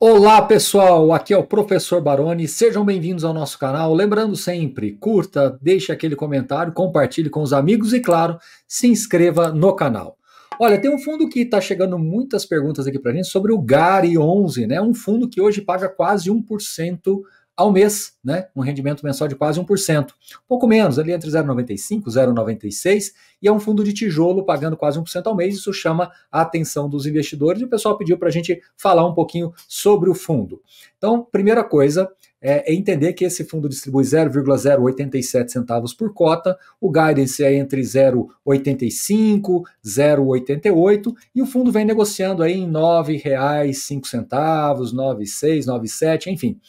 Olá pessoal, aqui é o professor Baroni, sejam bem-vindos ao nosso canal. Lembrando sempre, curta, deixe aquele comentário, compartilhe com os amigos e, claro, se inscreva no canal. Olha, tem um fundo que está chegando muitas perguntas aqui para a gente sobre o GARI 11, né? Um fundo que hoje paga quase 1% ao mês, né? Um rendimento mensal de quase 1%. Pouco menos, ali entre 0,95, 0,96, e é um fundo de tijolo pagando quase 1% ao mês. Isso chama a atenção dos investidores e o pessoal pediu para a gente falar um pouquinho sobre o fundo. Então, primeira coisa, é, é entender que esse fundo distribui 0,087 centavos por cota, o guidance é entre 0,85, 0,88 e o fundo vem negociando aí em R$ 9,05, 9,6, 9,7, enfim.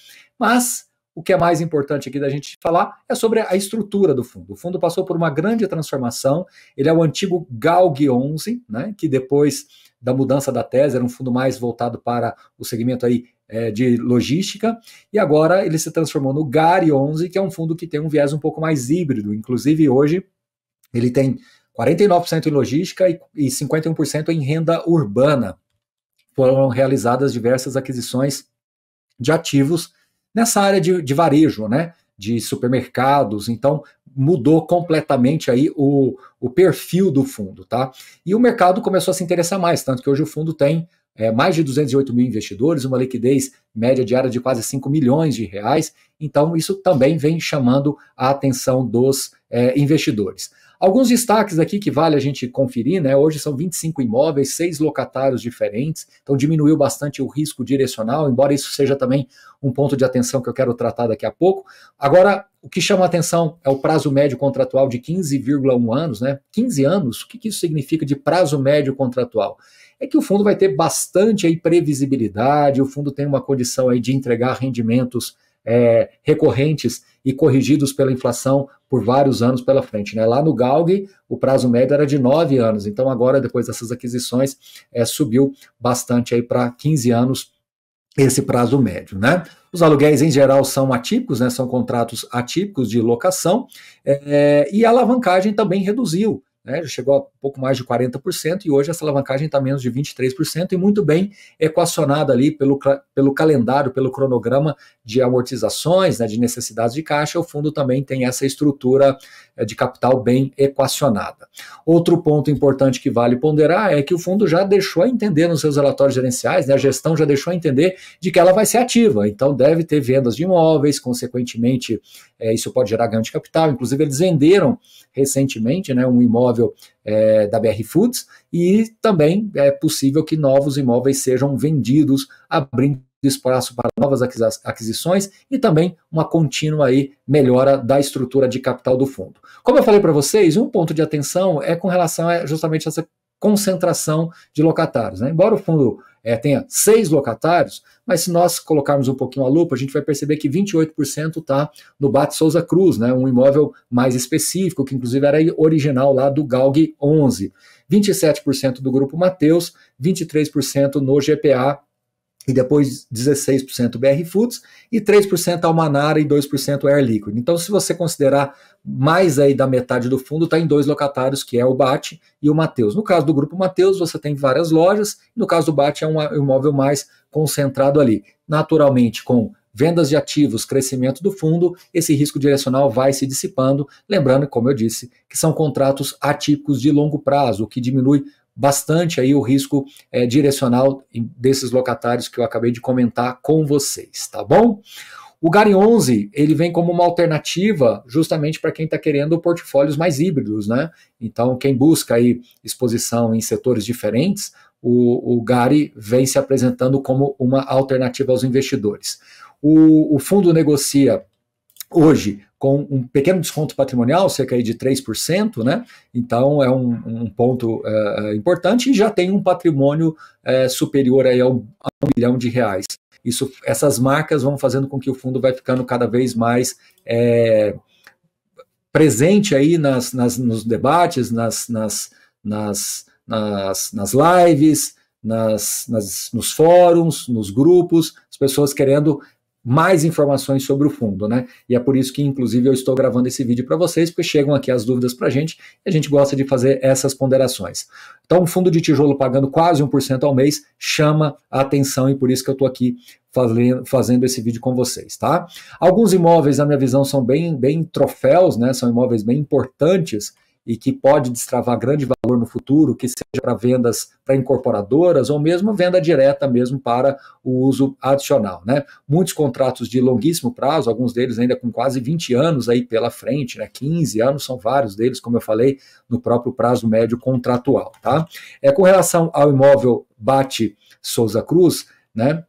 Mas o que é mais importante aqui da gente falar é sobre a estrutura do fundo. O fundo passou por uma grande transformação, ele é o antigo GALG 11, né, que depois da mudança da tese era um fundo mais voltado para o segmento aí é, de logística, e agora ele se transformou no GARI 11, que é um fundo que tem um viés um pouco mais híbrido, inclusive hoje ele tem 49% em logística e, e 51% em renda urbana. Foram realizadas diversas aquisições de ativos nessa área de, de varejo, né? De supermercados. Então, mudou completamente aí o, o perfil do fundo, tá? E o mercado começou a se interessar mais, tanto que hoje o fundo tem é, mais de 208 mil investidores, uma liquidez média diária de quase 5 milhões de reais. Então, isso também vem chamando a atenção dos é, investidores. Alguns destaques aqui que vale a gente conferir, né? Hoje são 25 imóveis, seis locatários diferentes, então diminuiu bastante o risco direcional, embora isso seja também um ponto de atenção que eu quero tratar daqui a pouco. Agora, o que chama atenção é o prazo médio contratual de 15,1 anos, né? 15 anos, o que isso significa de prazo médio contratual? É que o fundo vai ter bastante aí previsibilidade, o fundo tem uma condição aí de entregar rendimentos é, recorrentes e corrigidos pela inflação por vários anos pela frente. Né? Lá no Galg, o prazo médio era de 9 anos, então agora, depois dessas aquisições, é, subiu bastante para 15 anos esse prazo médio, né? Os aluguéis em geral são atípicos, né? São contratos atípicos de locação é, e a alavancagem também reduziu né, chegou a pouco mais de 40%, e hoje essa alavancagem está menos de 23%, e muito bem equacionada ali pelo, pelo calendário, pelo cronograma de amortizações, né, de necessidades de caixa, o fundo também tem essa estrutura eh, de capital bem equacionada. Outro ponto importante que vale ponderar é que o fundo já deixou a entender nos seus relatórios gerenciais, né, a gestão já deixou a entender de que ela vai ser ativa, então deve ter vendas de imóveis, consequentemente, é, isso pode gerar ganho de capital, inclusive eles venderam recentemente né, um imóvel imóvel é, da BR Foods e também é possível que novos imóveis sejam vendidos, abrindo espaço para novas aquisições e também uma contínua aí melhora da estrutura de capital do fundo. Como eu falei para vocês, um ponto de atenção é com relação a justamente essa concentração de locatários. Né? Embora o fundo é, tenha seis locatários, mas se nós colocarmos um pouquinho a lupa, a gente vai perceber que 28% está no Bate Souza Cruz, né, um imóvel mais específico, que inclusive era original lá do Galg 11. 27% do Grupo Mateus, 23% no GPA e depois 16% BR Foods e 3% Almanara e 2% Air Liquid. Então, se você considerar mais aí da metade do fundo, está em dois locatários, que é o BAT e o Mateus. No caso do grupo Mateus, você tem várias lojas, no caso do BAT é um imóvel mais concentrado ali. Naturalmente, com vendas de ativos, crescimento do fundo, esse risco direcional vai se dissipando, lembrando, como eu disse, que são contratos atípicos de longo prazo, o que diminui bastante aí o risco é, direcional desses locatários que eu acabei de comentar com vocês, tá bom? O Gari 11 ele vem como uma alternativa justamente para quem está querendo portfólios mais híbridos, né? Então quem busca aí exposição em setores diferentes, o, o Gari vem se apresentando como uma alternativa aos investidores. o, o fundo negocia hoje com um pequeno desconto patrimonial, cerca aí de 3%, né? Então é um, um ponto é, é, importante e já tem um patrimônio é, superior aí a um, a um milhão de reais. Isso, essas marcas vão fazendo com que o fundo vai ficando cada vez mais é, presente aí nas, nas, nos debates, nas, nas, nas, nas, nas lives, nas, nas, nos fóruns, nos grupos, as pessoas querendo mais informações sobre o fundo, né? E é por isso que, inclusive, eu estou gravando esse vídeo para vocês, porque chegam aqui as dúvidas para a gente e a gente gosta de fazer essas ponderações. Então, um fundo de tijolo pagando quase 1% ao mês chama a atenção e por isso que eu estou aqui fazendo esse vídeo com vocês, tá? Alguns imóveis, na minha visão, são bem, bem troféus, né? São imóveis bem importantes e que pode destravar grande valor no futuro, que seja para vendas para incorporadoras ou mesmo venda direta mesmo para o uso adicional. Né? Muitos contratos de longuíssimo prazo, alguns deles ainda com quase 20 anos aí pela frente, né? 15 anos, são vários deles, como eu falei, no próprio prazo médio contratual. Tá? É, com relação ao imóvel Bate Souza Cruz, né?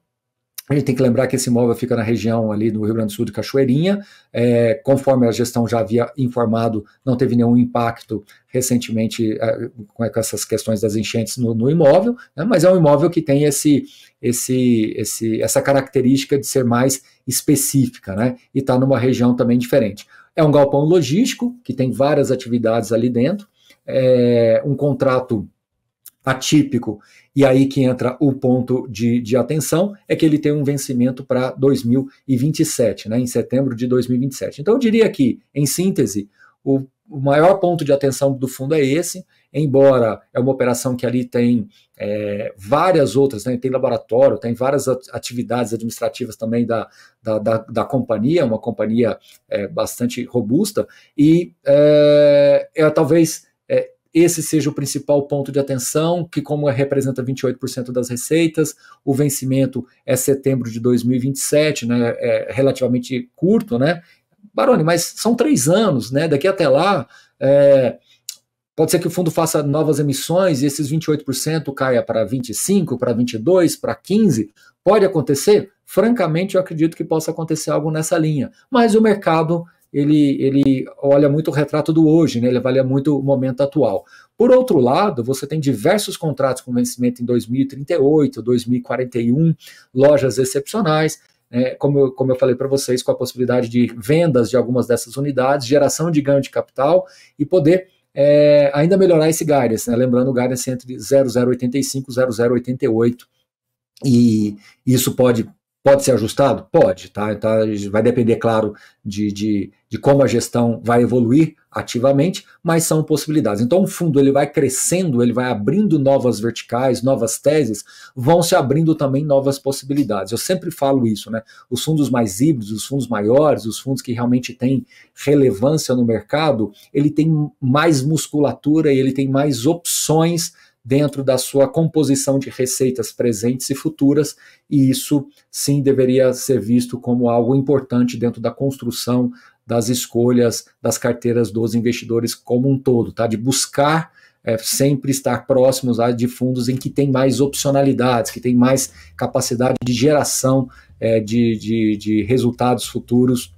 A gente tem que lembrar que esse imóvel fica na região ali do Rio Grande do Sul de Cachoeirinha. É, conforme a gestão já havia informado, não teve nenhum impacto recentemente é, com essas questões das enchentes no, no imóvel, né, mas é um imóvel que tem esse, esse, esse, essa característica de ser mais específica, né? E está numa região também diferente. É um galpão logístico que tem várias atividades ali dentro. É, um contrato atípico. E aí que entra o ponto de, de atenção, é que ele tem um vencimento para 2027, né, em setembro de 2027. Então eu diria que, em síntese, o, o, maior ponto de atenção do fundo é esse, embora é uma operação que ali tem é, várias outras, né, tem laboratório, tem várias atividades administrativas também da, da, da, da companhia, uma companhia é, bastante robusta, e é, é talvez é, esse seja o principal ponto de atenção, que como representa 28% das receitas, o vencimento é setembro de 2027, né, é relativamente curto, né? Baroni, mas são três anos, né? Daqui até lá, é, pode ser que o fundo faça novas emissões e esses 28% caia para 25%, para 22%, para 15%. Pode acontecer? Francamente, eu acredito que possa acontecer algo nessa linha. Mas o mercado ele, ele olha muito o retrato do hoje, né? ele avalia muito o momento atual. Por outro lado, você tem diversos contratos com vencimento em 2038, 2041, lojas excepcionais, né? como, eu, como eu falei para vocês, com a possibilidade de vendas de algumas dessas unidades, geração de ganho de capital e poder é, ainda melhorar esse guidance, né? lembrando o guidance entre 0085 e 0088, e isso pode Pode ser ajustado? Pode, tá? Então vai depender, claro, de, de, de, como a gestão vai evoluir ativamente, mas são possibilidades. Então o fundo ele vai crescendo, ele vai abrindo novas verticais, novas teses, vão se abrindo também novas possibilidades. Eu sempre falo isso, né? Os fundos mais híbridos, os fundos maiores, os fundos que realmente têm relevância no mercado, ele tem mais musculatura e ele tem mais opções dentro da sua composição de receitas presentes e futuras, e isso sim deveria ser visto como algo importante dentro da construção das escolhas das carteiras dos investidores como um todo, tá? De buscar é, sempre estar próximos de fundos em que tem mais opcionalidades, que tem mais capacidade de geração é, de, de, de, resultados futuros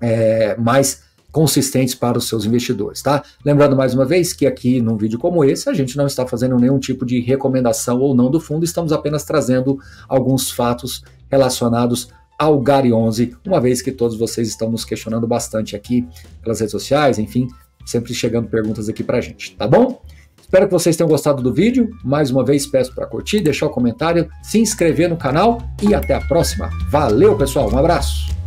é, mais consistentes para os seus investidores, tá? Lembrando mais uma vez que aqui num vídeo como esse a gente não está fazendo nenhum tipo de recomendação ou não do fundo, estamos apenas trazendo alguns fatos relacionados ao Gary 11, uma vez que todos vocês estão nos questionando bastante aqui pelas redes sociais, enfim, sempre chegando perguntas aqui a gente, tá bom? Espero que vocês tenham gostado do vídeo. Mais uma vez peço para curtir, deixar o um comentário, se inscrever no canal e até a próxima. Valeu, pessoal. Um abraço.